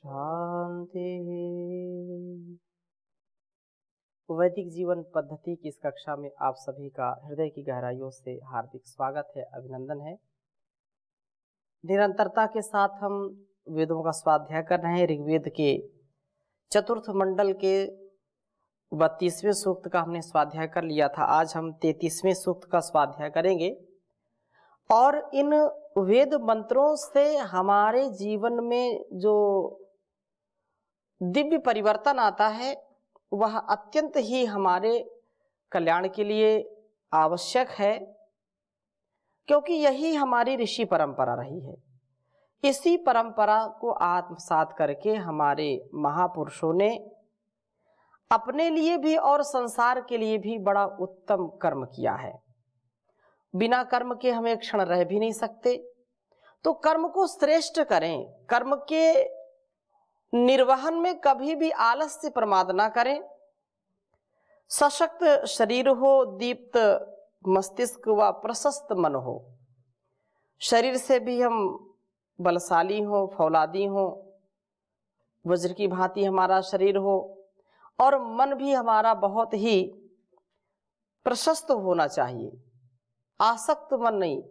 शांति वैदिक जीवन पद्धति की इस कक्षा में आप सभी का हृदय की गहराइयों से हार्दिक स्वागत है अभिनंदन है निरंतरता के साथ हम वेदों का स्वाध्याय कर रहे हैं ऋग्वेद के चतुर्थ मंडल के बत्तीसवें सूक्त का हमने स्वाध्याय कर लिया था आज हम तैतीसवें सूक्त का स्वाध्याय करेंगे और इन वेद मंत्रों से हमारे जीवन में जो दिव्य परिवर्तन आता है वह अत्यंत ही हमारे कल्याण के लिए आवश्यक है क्योंकि यही हमारी ऋषि परंपरा रही है इसी परंपरा को आत्मसात करके हमारे महापुरुषों ने अपने लिए भी और संसार के लिए भी बड़ा उत्तम कर्म किया है बिना कर्म के हम एक क्षण रह भी नहीं सकते तो कर्म को श्रेष्ठ करें कर्म के निर्वहन में कभी भी आलस से प्रमाद ना करें सशक्त शरीर हो दीप्त मस्तिष्क व प्रशस्त मन हो शरीर से भी हम बलशाली हो फौलादी हो वज्र की भांति हमारा शरीर हो और मन भी हमारा बहुत ही प्रशस्त होना चाहिए आसक्त मन नहीं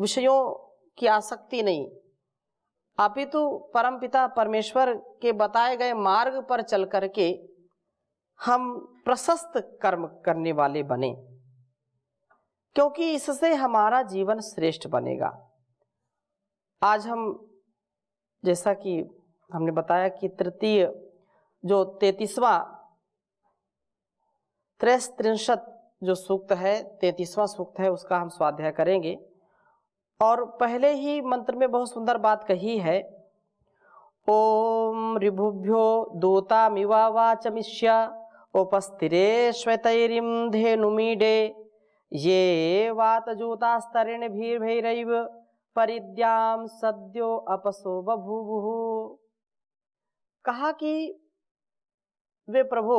विषयों की आसक्ति नहीं अपितु तो परमपिता परमेश्वर के बताए गए मार्ग पर चल करके हम प्रशस्त कर्म करने वाले बने क्योंकि इससे हमारा जीवन श्रेष्ठ बनेगा आज हम जैसा कि हमने बताया कि तृतीय जो तैतीसवा त्रेस त्रिंशत जो सूक्त है तैतीसवां सूक्त है उसका हम स्वाध्याय करेंगे और पहले ही मंत्र में बहुत सुंदर बात कही है ओम ऋभुभ्यो मिवा वाचमिष्य उपस्थिरे श्वेतरिम धेनुमीडे ये वातजूतास्तरेण भीर्भैरव परिद्याम सद्यो अपसो बभूभु कहा कि वे प्रभु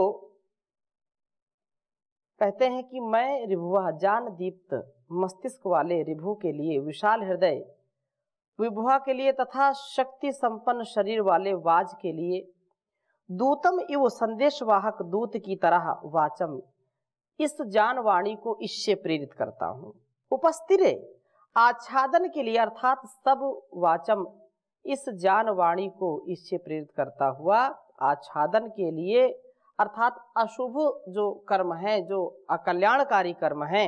कहते हैं कि मैं रिभुआ जान दीप्त मस्तिष्क वाले रिभु के लिए विशाल हृदय विभुआ के लिए तथा शक्ति संपन्न शरीर वाले वाज के लिए दूतम इव संदेशवाहक दूत की तरह वाचम इस जान वाणी को इससे प्रेरित करता हूँ उपस्थिरे आच्छादन के लिए अर्थात सब वाचम इस जानवाणी को इससे प्रेरित करता हुआ आच्छादन के लिए अर्थात अशुभ जो कर्म है जो अकल्याणकारी कर्म है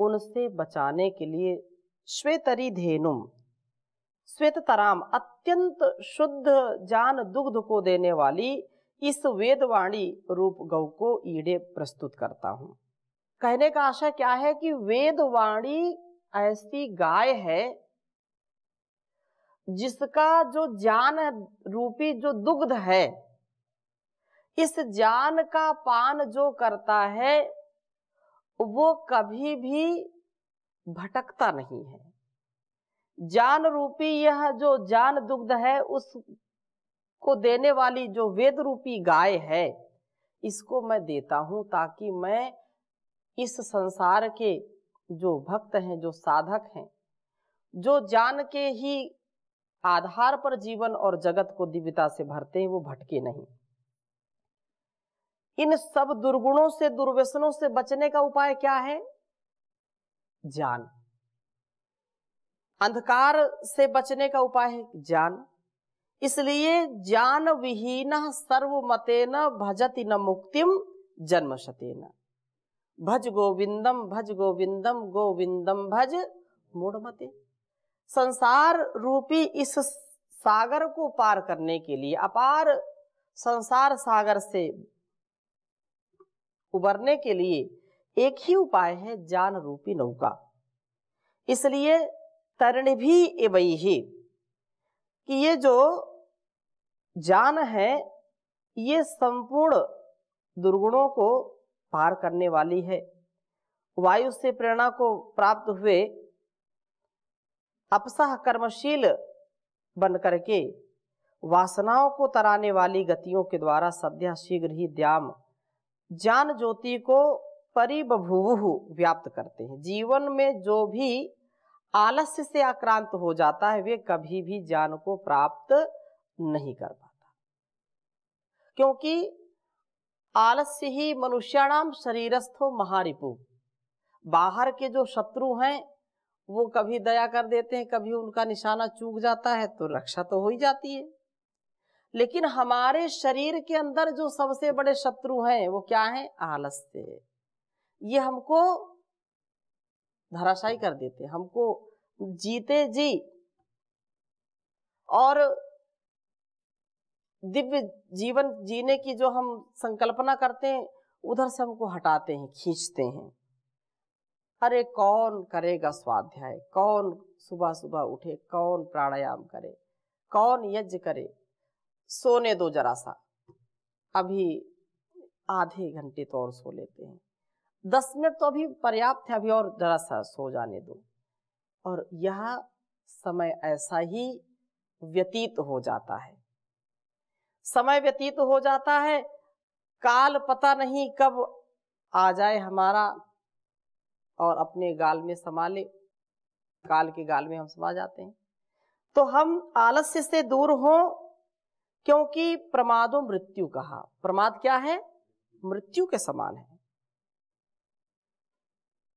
उनसे बचाने के लिए श्वेतरी धेनुम श्वेत तराम अत्यंत शुद्ध जान दुग्ध को देने वाली इस वेदवाणी रूप गौ को ईडे प्रस्तुत करता हूं कहने का आशा क्या है कि वेदवाणी ऐसी गाय है जिसका जो जान रूपी जो दुग्ध है इस जान का पान जो करता है वो कभी भी भटकता नहीं है जान रूपी यह जो जान दुग्ध है उस को देने वाली जो वेद रूपी गाय है इसको मैं देता हूं ताकि मैं इस संसार के जो भक्त हैं जो साधक हैं जो जान के ही आधार पर जीवन और जगत को दिव्यता से भरते हैं वो भटके नहीं इन सब दुर्गुणों से दुर्व्यसनों से बचने का उपाय क्या है ज्ञान अंधकार से बचने का उपाय है ज्ञान इसलिए ज्ञान विहीन सर्वमतेन भजति न मुक्तिम जन्म भज गोविंदम भज गोविंदम गोविंदम भज मते संसार रूपी इस सागर को पार करने के लिए अपार संसार सागर से उबरने के लिए एक ही उपाय है जान रूपी नौका इसलिए तरण भी एवई ही कि ये जो जान है ये संपूर्ण दुर्गुणों को पार करने वाली है वायु से प्रेरणा को प्राप्त हुए अपसह कर्मशील बन करके वासनाओं को तराने वाली गतियों के द्वारा सद्या शीघ्र ही द्याम ज्ञान ज्योति को परिबभुवु व्याप्त करते हैं जीवन में जो भी आलस्य से आक्रांत हो जाता है वे कभी भी ज्ञान को प्राप्त नहीं कर पाता क्योंकि आलस्य ही मनुष्याणाम शरीरस्थो महारिपु बाहर के जो शत्रु हैं वो कभी दया कर देते हैं कभी उनका निशाना चूक जाता है तो रक्षा तो हो ही जाती है लेकिन हमारे शरीर के अंदर जो सबसे बड़े शत्रु हैं वो क्या है आलस्य ये हमको धराशायी कर देते हमको जीते जी और दिव्य जीवन जीने की जो हम संकल्पना करते हैं उधर से हमको हटाते हैं खींचते हैं अरे कौन करेगा स्वाध्याय कौन सुबह सुबह उठे कौन प्राणायाम करे कौन यज्ञ करे सोने दो जरा सा अभी आधे घंटे तो और सो लेते हैं दस मिनट तो अभी पर्याप्त है अभी और जरा सा सो जाने दो और यह समय ऐसा ही व्यतीत हो जाता है समय व्यतीत हो जाता है काल पता नहीं कब आ जाए हमारा और अपने गाल में समा ले काल के गाल में हम समा जाते हैं तो हम आलस्य से दूर हों क्योंकि प्रमादो मृत्यु कहा प्रमाद क्या है मृत्यु के समान है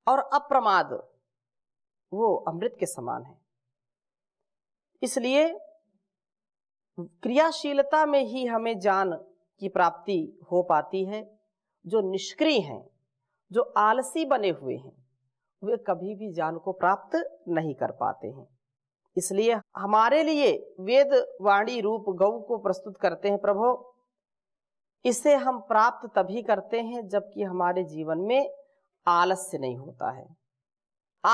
और अप्रमाद वो अमृत के समान है इसलिए क्रियाशीलता में ही हमें जान की प्राप्ति हो पाती है जो निष्क्रिय हैं जो आलसी बने हुए हैं वे कभी भी जान को प्राप्त नहीं कर पाते हैं इसलिए हमारे लिए वेद वाणी रूप गौ को प्रस्तुत करते हैं प्रभो इसे हम प्राप्त तभी करते हैं जबकि हमारे जीवन में आलस्य नहीं होता है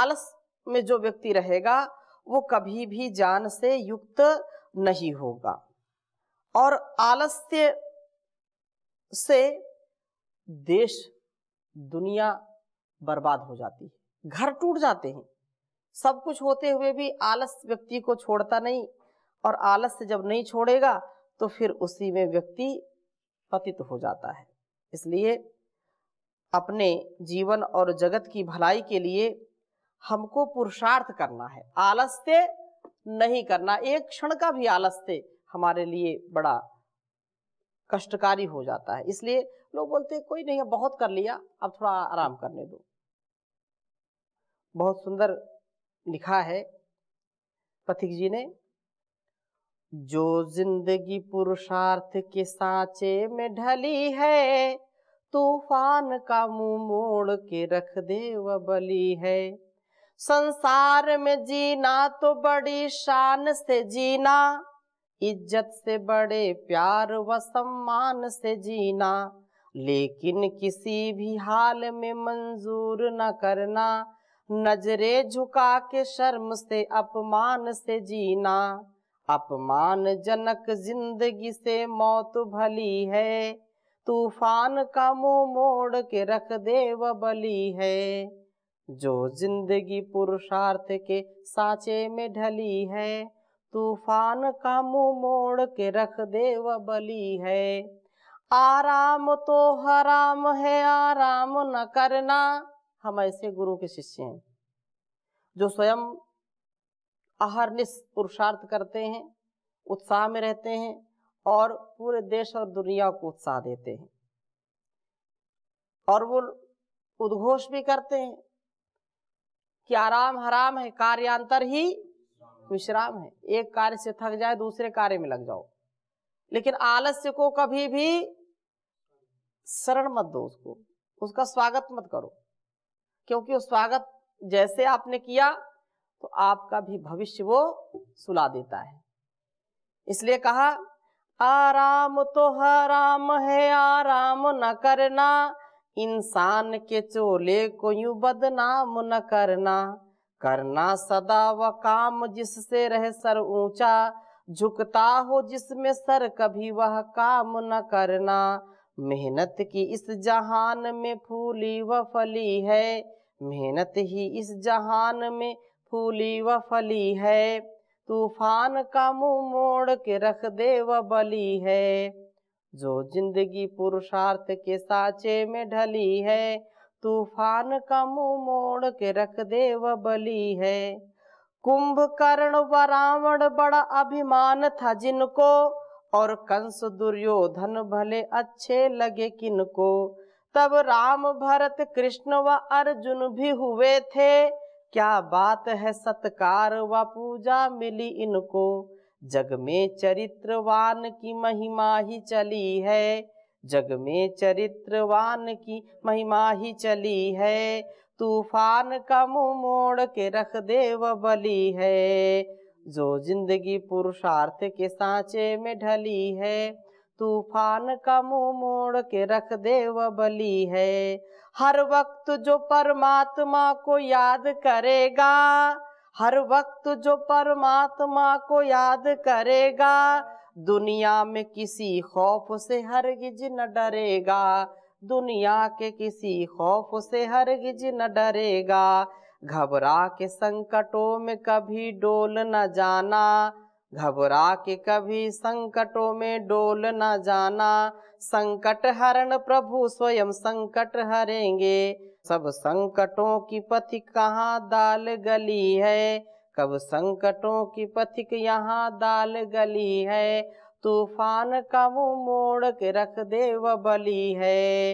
आलस में जो व्यक्ति रहेगा वो कभी भी जान से युक्त नहीं होगा और आलस्य से देश दुनिया बर्बाद हो जाती है घर टूट जाते हैं सब कुछ होते हुए भी आलस व्यक्ति को छोड़ता नहीं और आलस से जब नहीं छोड़ेगा तो फिर उसी में व्यक्ति पतित हो जाता है इसलिए अपने जीवन और जगत की भलाई के लिए हमको पुरुषार्थ करना है आलस से नहीं करना एक क्षण का भी आलस से हमारे लिए बड़ा कष्टकारी हो जाता है इसलिए लोग बोलते कोई नहीं बहुत कर लिया अब थोड़ा आराम करने दो बहुत सुंदर लिखा है पथिक जी ने जो जिंदगी पुरुषार्थ के सांचे में ढली है तूफान का मुंह मोड़ के रख दे व बली है संसार में जीना तो बड़ी शान से जीना इज्जत से बड़े प्यार व सम्मान से जीना लेकिन किसी भी हाल में मंजूर न करना नजरे झुका के शर्म से अपमान से जीना अपमान जनक जिंदगी से मौत भली है तूफान का मुंह मोड़ के रख देव बली है जो जिंदगी पुरुषार्थ के साचे में ढली है तूफान का मुंह मोड़ के रख देव बली है आराम तो हराम है आराम न करना हम ऐसे गुरु के शिष्य हैं जो स्वयं अहरनिश पुरुषार्थ करते हैं उत्साह में रहते हैं और पूरे देश और दुनिया को उत्साह देते हैं और वो उद्घोष भी करते हैं कि आराम हराम है कार्यांतर ही विश्राम है एक कार्य से थक जाए दूसरे कार्य में लग जाओ लेकिन आलस्य को कभी भी शरण मत दो उसको उसका स्वागत मत करो क्योंकि स्वागत जैसे आपने किया तो आपका भी भविष्य वो सुला देता है इसलिए कहा आराम तो हराम है आराम न करना इंसान के चोले को यू बदनाम न करना करना सदा व काम जिससे रह सर ऊंचा झुकता हो जिसमें सर कभी वह काम न करना मेहनत की इस जहान में फूली व फली है मेहनत ही इस जहान में फूली व फली है तूफान का मुंह मोड़ के रख दे व बली है जो जिंदगी पुरुषार्थ के साचे में ढली है तूफान का मुंह मोड़ के रख दे व बली है कुंभकर्ण व रावण बड़ा अभिमान था जिनको और कंस दुर्योधन भले अच्छे लगे किनको तब राम भरत कृष्ण व अर्जुन भी हुए थे क्या बात है सत्कार व पूजा मिली इनको जग में चरित्रवान की महिमा ही चली है जग में चरित्रवान की महिमा ही चली है तूफान का मुंह मोड़ के रख देव बली है जो जिंदगी पुरुषार्थ के सांचे में ढली है तूफान का मुंह मोड़ के रख दे वह बली है हर वक्त जो परमात्मा को याद करेगा हर वक्त जो परमात्मा को याद करेगा दुनिया में किसी खौफ से हर गिज न डरेगा दुनिया के किसी खौफ से हर गिज न डरेगा घबरा के संकटों में कभी डोल न जाना घबरा के कभी संकटों में डोल न जाना संकट हरण प्रभु स्वयं संकट हरेंगे सब संकटों की पथिक कहाँ दाल गली है कब संकटों की पथिक यहाँ दाल गली है तूफान का मुँह मोड़ के रख दे व बली है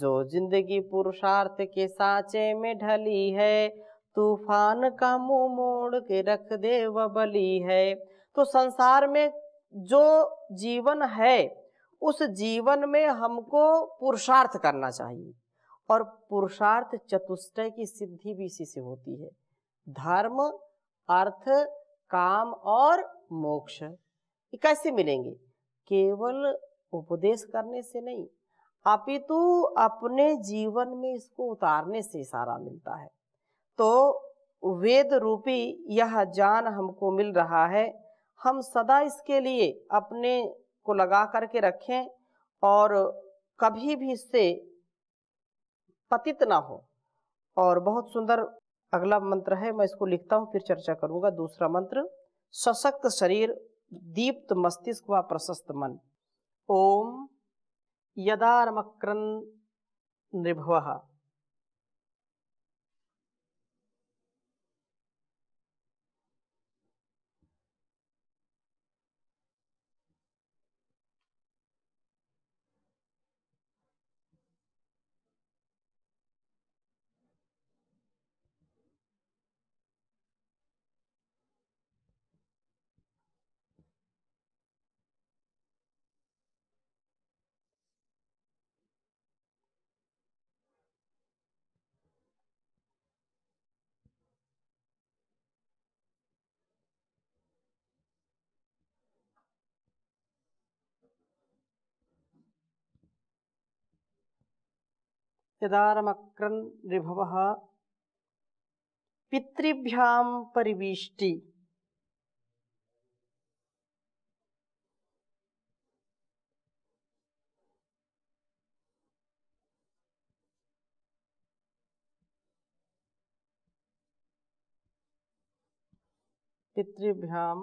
जो जिंदगी पुरुषार्थ के साचे में ढली है तूफान का मुँह मोड़ के रख दे व बली है तो संसार में जो जीवन है उस जीवन में हमको पुरुषार्थ करना चाहिए और पुरुषार्थ चतुष्टय की सिद्धि भी इसी से होती है धर्म अर्थ काम और मोक्ष ये कैसे मिलेंगे केवल उपदेश करने से नहीं अपितु अपने जीवन में इसको उतारने से इशारा मिलता है तो वेद रूपी यह ज्ञान हमको मिल रहा है हम सदा इसके लिए अपने को लगा करके रखें और कभी भी इससे पतित ना हो और बहुत सुंदर अगला मंत्र है मैं इसको लिखता हूँ फिर चर्चा करूंगा दूसरा मंत्र सशक्त शरीर दीप्त मस्तिष्क व प्रशस्त मन ओम यदारमक्रन निर्भव यदारमक्रन् पितृभ्यावीष्टि पितृभ्यां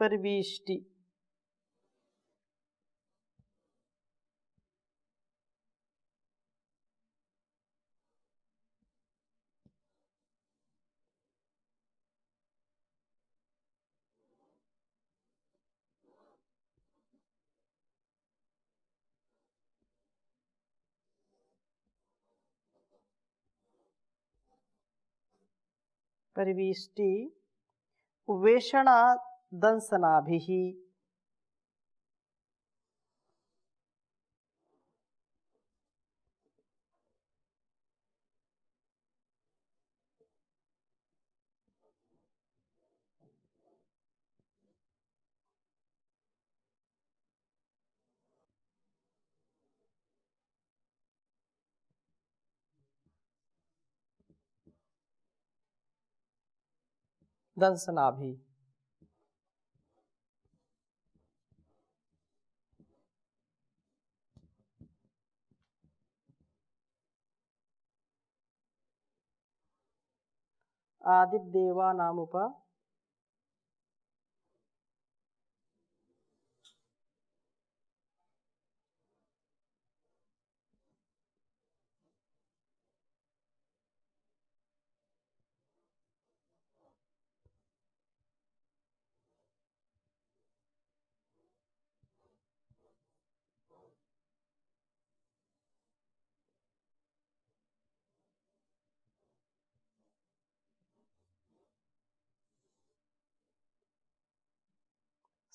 परिवीष्टि परिवेष्टि उवेषणा दंसनाभि दंशनाभि नाम उपा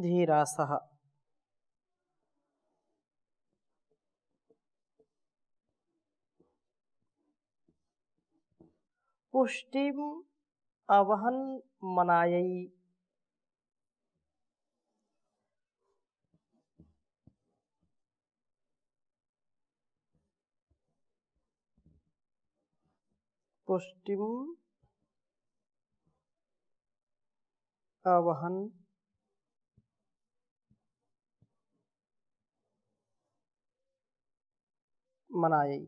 धीरास पुष्टि अवहन मनाय पुष्टि अवहन मनाई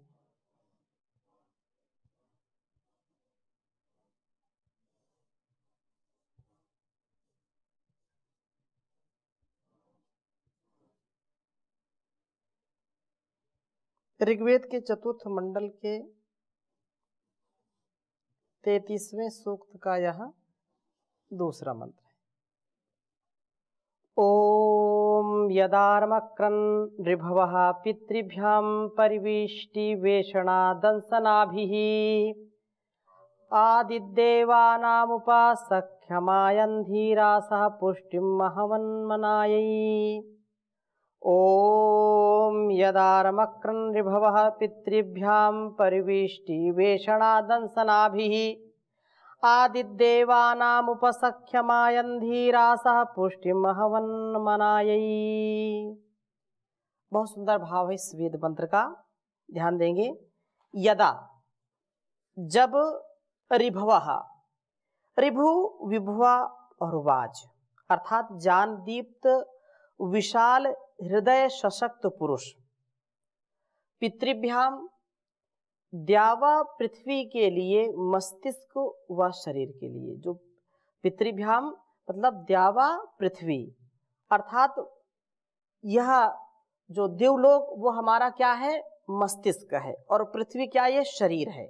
ऋग्वेद के चतुर्थ मंडल के तैतीसवें सूक्त का यह दूसरा मंत्र है यदार्मक्रन् नृभवः पितृभ्यां परिवेष्टिवेषणादंसनाभिः सह पुष्टिं महमन्मनायै ॐ यदार्मक्रन् नृभवः पितृभ्यां परिवेष्टिवेषणादंसनाभिः आदिदेवानामुपसख्यमायंधीरासह पुष्टि महवन्मनायी बहुत सुंदर भाव है इस वेद मंत्र का ध्यान देंगे यदा जब रिभव रिभु विभुआ और वाज अर्थात जान दीप्त विशाल हृदय सशक्त पुरुष पितृभ्याम द्यावा पृथ्वी के लिए मस्तिष्क व शरीर के लिए जो पितृभ्याम मतलब द्यावा पृथ्वी अर्थात यह जो देवलोक वो हमारा क्या है मस्तिष्क है और पृथ्वी क्या ये शरीर है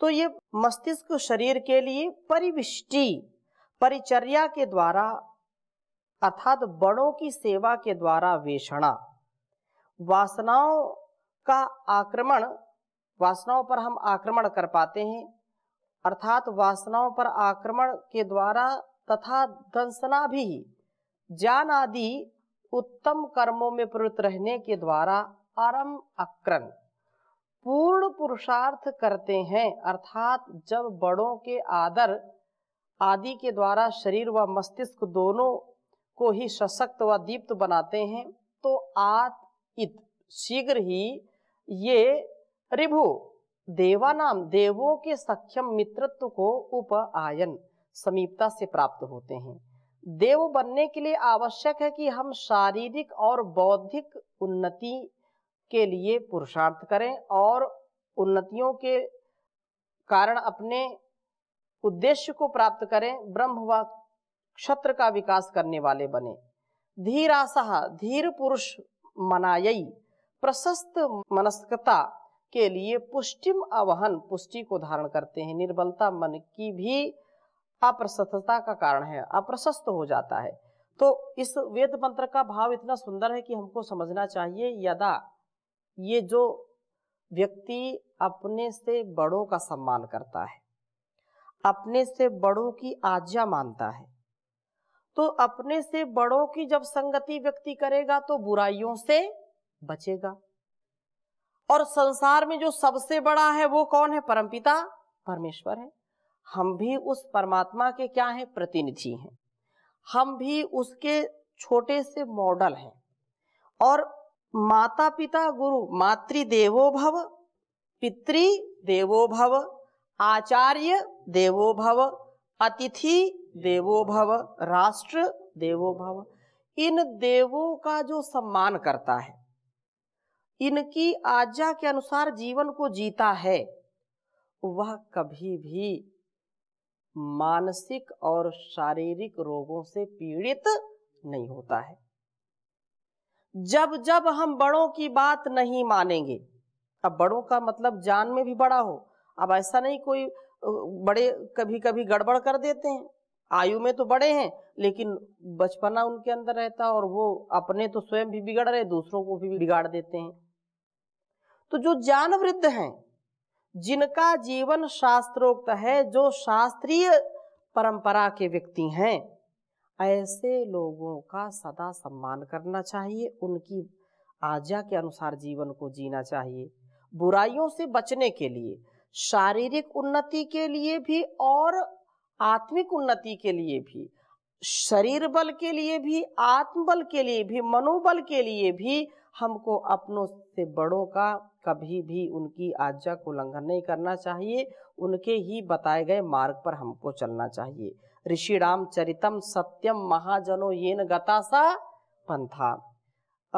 तो ये मस्तिष्क शरीर के लिए परिविष्टि परिचर्या के द्वारा अर्थात बड़ों की सेवा के द्वारा वेषणा वासनाओं का आक्रमण वासनाओं पर हम आक्रमण कर पाते हैं अर्थात वासनाओं पर आक्रमण के द्वारा तथा दंसना भी ज्ञान आदि उत्तम कर्मों में प्रवृत्त रहने के द्वारा आरम अक्रन पूर्ण पुरुषार्थ करते हैं अर्थात जब बड़ों के आदर आदि के द्वारा शरीर व मस्तिष्क दोनों को ही सशक्त व दीप्त बनाते हैं तो आत इत शीघ्र ही ये रिभु देवानाम देवों के सख्यम मित्रत्व को उप आयन समीपता से प्राप्त होते हैं देव बनने के लिए आवश्यक है कि हम शारीरिक और बौद्धिक उन्नति के लिए पुरुषार्थ करें और उन्नतियों के कारण अपने उद्देश्य को प्राप्त करें ब्रह्म व क्षत्र का विकास करने वाले बने धीरासह धीर पुरुष मनायी प्रशस्त मनस्कता के लिए पुष्टिम अवहन पुष्टि को धारण करते हैं निर्बलता मन की भी अप्रशस्तता का कारण है अप्रशस्त हो जाता है तो इस वेद मंत्र का भाव इतना सुंदर है कि हमको समझना चाहिए यदा ये जो व्यक्ति अपने से बड़ों का सम्मान करता है अपने से बड़ों की आज्ञा मानता है तो अपने से बड़ों की जब संगति व्यक्ति करेगा तो बुराइयों से बचेगा और संसार में जो सबसे बड़ा है वो कौन है परमपिता परमेश्वर है हम भी उस परमात्मा के क्या है प्रतिनिधि हैं हम भी उसके छोटे से मॉडल हैं और माता पिता गुरु मातृ देवो भव पितृ देवो भव आचार्य देवो भव अतिथि देवो भव राष्ट्र देवो भव इन देवों का जो सम्मान करता है इनकी आज्ञा के अनुसार जीवन को जीता है वह कभी भी मानसिक और शारीरिक रोगों से पीड़ित नहीं होता है जब जब हम बड़ों की बात नहीं मानेंगे अब बड़ों का मतलब जान में भी बड़ा हो अब ऐसा नहीं कोई बड़े कभी कभी गड़बड़ कर देते हैं आयु में तो बड़े हैं लेकिन बचपना उनके अंदर रहता और वो अपने तो स्वयं भी बिगड़ रहे दूसरों को भी बिगाड़ देते हैं तो जो ज्ञान वृद्ध है जिनका जीवन शास्त्रोक्त है जो शास्त्रीय परंपरा के व्यक्ति हैं ऐसे लोगों का सदा सम्मान करना चाहिए उनकी आज्ञा के अनुसार जीवन को जीना चाहिए बुराइयों से बचने के लिए शारीरिक उन्नति के लिए भी और आत्मिक उन्नति के लिए भी शरीर बल के लिए भी आत्मबल के लिए भी मनोबल के लिए भी हमको अपनों से बड़ों का कभी भी उनकी आज्ञा को उल्लंघन नहीं करना चाहिए उनके ही बताए गए मार्ग पर हमको चलना चाहिए ऋषि राम चरितम सत्यम महाजनो ये गतासा पंथा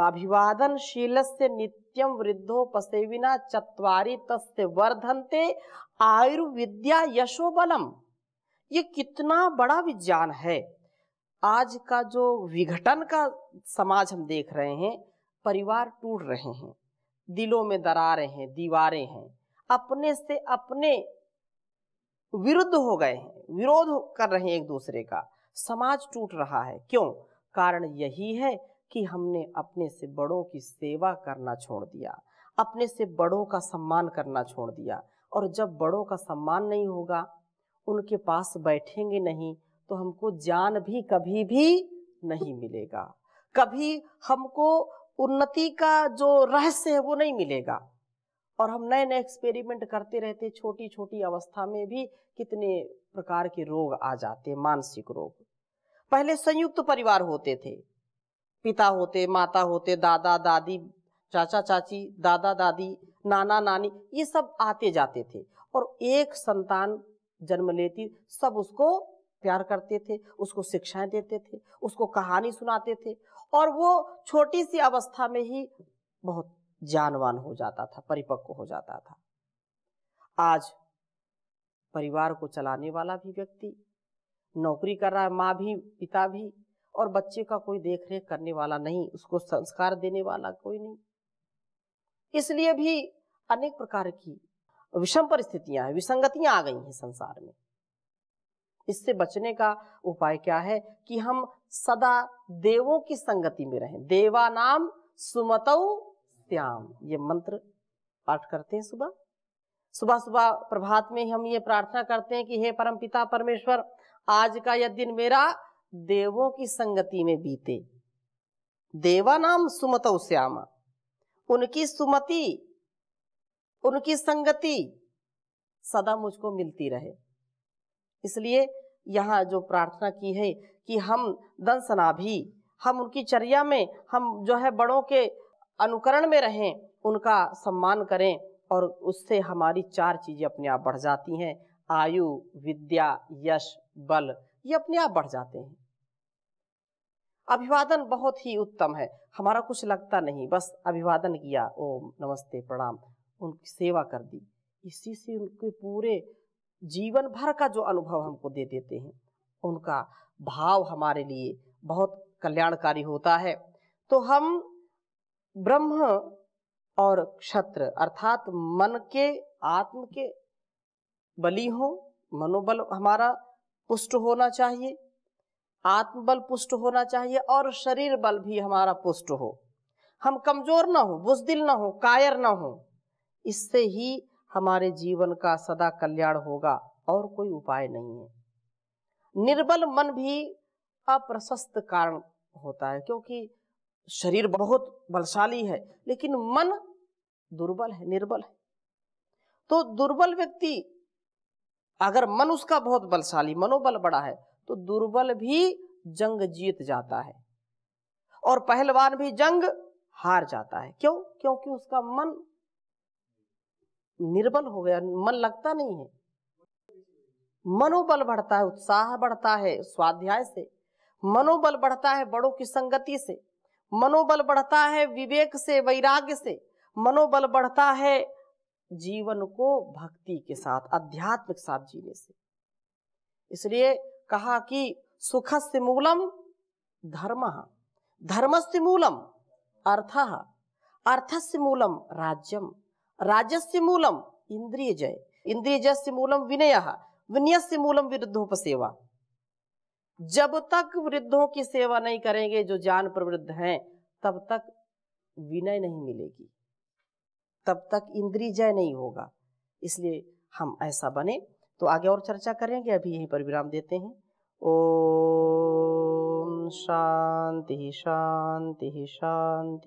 अभिवादनशील से नित्यम वृद्धो पसेविना चतवारी तस्य वर्धनते आयुर्विद्या यशोबलम ये कितना बड़ा विज्ञान है आज का जो विघटन का समाज हम देख रहे हैं परिवार टूट रहे हैं दिलों में दरारें हैं दीवारें हैं अपने से अपने विरुद्ध हो गए हैं विरोध कर रहे हैं एक दूसरे का समाज टूट रहा है क्यों कारण यही है कि हमने अपने से बड़ों की सेवा करना छोड़ दिया अपने से बड़ों का सम्मान करना छोड़ दिया और जब बड़ों का सम्मान नहीं होगा उनके पास बैठेंगे नहीं तो हमको जान भी कभी भी नहीं मिलेगा कभी हमको उन्नति का जो रहस्य है वो नहीं मिलेगा और हम नए नए एक्सपेरिमेंट करते रहते छोटी छोटी अवस्था में भी कितने प्रकार के रोग आ जाते मानसिक रोग पहले संयुक्त परिवार होते थे पिता होते माता होते दादा दादी चाचा चाची दादा दादी नाना नानी ये सब आते जाते थे और एक संतान जन्म लेती सब उसको प्यार करते थे उसको शिक्षाएं देते थे उसको कहानी सुनाते थे और वो छोटी सी अवस्था में ही बहुत जानवान हो जाता था परिपक्व हो जाता था आज परिवार को चलाने वाला भी व्यक्ति नौकरी कर रहा है माँ भी पिता भी और बच्चे का कोई देख रेख करने वाला नहीं उसको संस्कार देने वाला कोई नहीं इसलिए भी अनेक प्रकार की विषम परिस्थितियां हैं विसंगतियां आ गई हैं संसार में इससे बचने का उपाय क्या है कि हम सदा देवों की संगति में रहें देवा नाम सुमतौ श्याम ये मंत्र पाठ करते हैं सुबह सुबह सुबह प्रभात में हम ये प्रार्थना करते हैं कि हे परम पिता परमेश्वर आज का यह दिन मेरा देवों की संगति में बीते देवा नाम सुमत श्यामा उनकी सुमति उनकी संगति सदा मुझको मिलती रहे इसलिए यहाँ जो प्रार्थना की है कि हम दंसना भी हम उनकी चर्या में हम जो है बड़ों के अनुकरण में रहें उनका सम्मान करें और उससे हमारी चार चीज़ें अपने आप बढ़ जाती हैं आयु विद्या यश बल ये अपने आप बढ़ जाते हैं अभिवादन बहुत ही उत्तम है हमारा कुछ लगता नहीं बस अभिवादन किया ओम नमस्ते प्रणाम उनकी सेवा कर दी इसी से उनके पूरे जीवन भर का जो अनुभव हमको दे देते हैं उनका भाव हमारे लिए बहुत कल्याणकारी होता है तो हम ब्रह्म और क्षत्र अर्थात मन के आत्म के बली हो मनोबल हमारा पुष्ट होना चाहिए आत्मबल पुष्ट होना चाहिए और शरीर बल भी हमारा पुष्ट हो हम कमजोर ना हो बुजदिल ना हो कायर ना हो इससे ही हमारे जीवन का सदा कल्याण होगा और कोई उपाय नहीं है निर्बल मन भी अप्रशस्त कारण होता है क्योंकि शरीर बहुत बलशाली है लेकिन मन दुर्बल है निर्बल है तो दुर्बल व्यक्ति अगर मन उसका बहुत बलशाली मनोबल बड़ा है तो दुर्बल भी जंग जीत जाता है और पहलवान भी जंग हार जाता है क्यों क्योंकि उसका मन निर्बल हो गया मन लगता नहीं है मनोबल बढ़ता है उत्साह बढ़ता है स्वाध्याय से मनोबल बढ़ता है बड़ों की संगति से मनोबल बढ़ता है विवेक से वैराग्य से मनोबल बढ़ता है जीवन को भक्ति के साथ अध्यात्म के साथ जीने से इसलिए कहा कि सुख से मूलम धर्म धर्म से मूलम अर्थ अर्थ से मूलम राज्यम इंद्रिय जय इंद्रिय इंद्रियजस्य मूलम विनय विनयस्य मूलम विरुद्धोपसेवा जब तक वृद्धों की सेवा नहीं करेंगे जो जान प्रवृद्ध हैं तब तक विनय नहीं मिलेगी तब तक इंद्रिय जय नहीं होगा इसलिए हम ऐसा बने तो आगे और चर्चा करेंगे अभी यहीं पर विराम देते हैं ओ शांति शांति शांति